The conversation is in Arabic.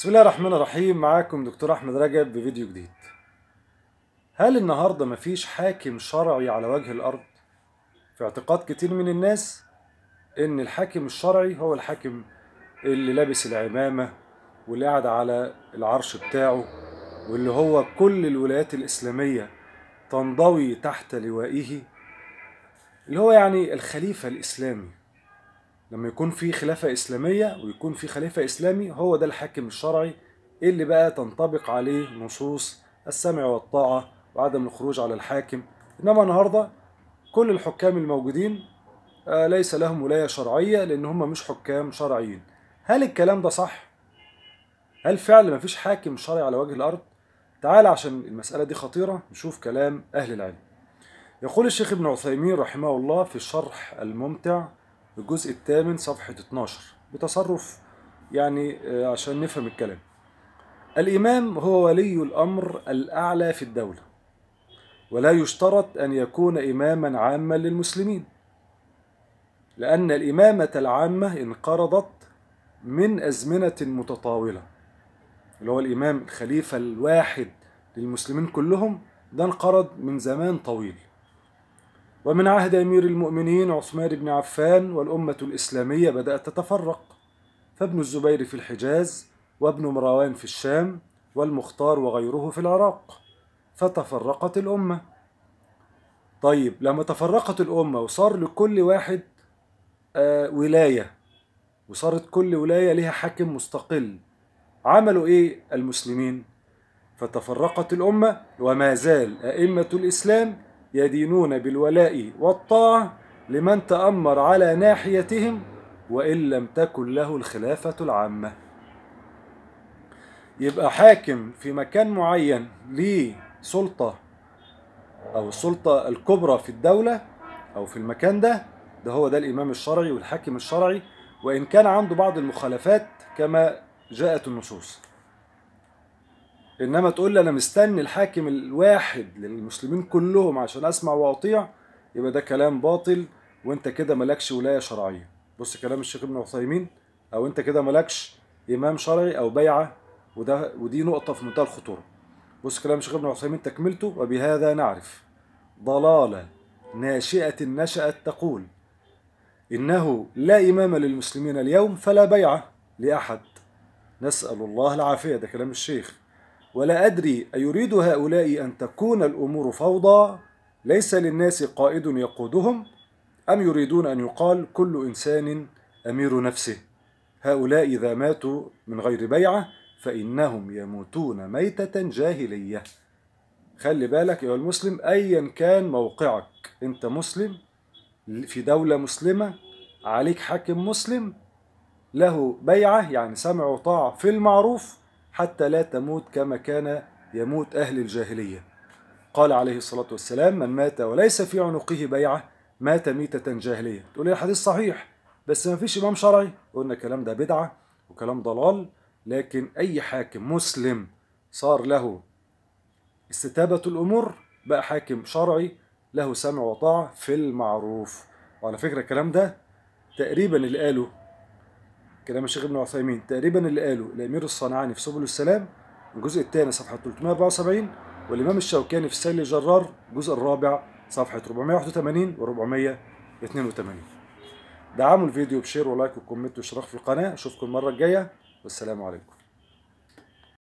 بسم الله الرحمن الرحيم معاكم دكتور احمد رجب بفيديو جديد هل النهارده مفيش حاكم شرعي على وجه الارض في اعتقاد كتير من الناس ان الحاكم الشرعي هو الحاكم اللي لابس العمامه واللي قاعد على العرش بتاعه واللي هو كل الولايات الاسلاميه تنضوي تحت لوائه اللي هو يعني الخليفه الاسلامي لما يكون في خلافة إسلامية ويكون في خليفة إسلامي هو ده الحاكم الشرعي اللي بقى تنطبق عليه نصوص السمع والطاعة وعدم الخروج على الحاكم إنما النهاردة كل الحكام الموجودين آه، ليس لهم ولاية شرعية لأن هم مش حكام شرعيين هل الكلام ده صح؟ هل فعلا مفيش حاكم شرعي على وجه الأرض؟ تعال عشان المسألة دي خطيرة نشوف كلام أهل العلم يقول الشيخ ابن عثيمين رحمه الله في الشرح الممتع الجزء الثامن صفحة 12 بتصرف يعني آه، عشان نفهم الكلام الإمام هو ولي الأمر الأعلى في الدولة ولا يشترط أن يكون إماما عاما للمسلمين لأن الإمامة العامة انقرضت من أزمنة متطاولة اللي هو الإمام الخليفة الواحد للمسلمين كلهم ده انقرض من زمان طويل ومن عهد أمير المؤمنين عثمان بن عفان والأمة الإسلامية بدأت تتفرق فابن الزبير في الحجاز وابن مروان في الشام والمختار وغيره في العراق فتفرقت الأمة طيب لما تفرقت الأمة وصار لكل واحد آه ولاية وصارت كل ولاية لها حاكم مستقل عملوا إيه المسلمين؟ فتفرقت الأمة وما زال أئمة الإسلام يدينون بالولاء والطاعة لمن تأمر على ناحيتهم وإن لم تكن له الخلافة العامة يبقى حاكم في مكان معين ليه سلطة أو السلطة الكبرى في الدولة أو في المكان ده ده هو ده الإمام الشرعي والحاكم الشرعي وإن كان عنده بعض المخالفات كما جاءت النصوص انما تقول لي انا مستني الحاكم الواحد للمسلمين كلهم عشان اسمع واطيع يبقى ده كلام باطل وانت كده مالكش ولايه شرعيه بص كلام الشيخ ابن عثيمين او انت كده مالكش امام شرعي او بيعه وده ودي نقطه في منتهى الخطوره بص كلام الشيخ ابن عثيمين تكملته وبهذا نعرف ضلاله ناشئه نشات تقول انه لا امام للمسلمين اليوم فلا بيعه لاحد نسال الله العافيه ده كلام الشيخ ولا أدري أيريد هؤلاء أن تكون الأمور فوضى ليس للناس قائد يقودهم أم يريدون أن يقال كل إنسان أمير نفسه هؤلاء إذا ماتوا من غير بيعة فإنهم يموتون ميتة جاهلية خلي بالك يا المسلم أيا كان موقعك أنت مسلم في دولة مسلمة عليك حاكم مسلم له بيعة يعني سمع وطاعة في المعروف حتى لا تموت كما كان يموت أهل الجاهلية قال عليه الصلاة والسلام من مات وليس في عنقه بيعة مات ميتة جاهلية تقول لي الحديث صحيح بس ما فيش إمام شرعي قلنا الكلام ده بدعة وكلام ضلال لكن أي حاكم مسلم صار له استتابة الأمور بقى حاكم شرعي له سمع وطاعة في المعروف وعلى فكرة الكلام ده تقريبا اللي قاله كلام الشيخ ابن عثيمين تقريبا اللي قاله الامير الصنعاني في سبل السلام الجزء الثاني صفحه 374 والامام الشوكاني في السيل الجرار الجزء الرابع صفحه 481 و 482 دعموا الفيديو بشير ولايك وكومنت واشتراك في القناه اشوفكم المره الجايه والسلام عليكم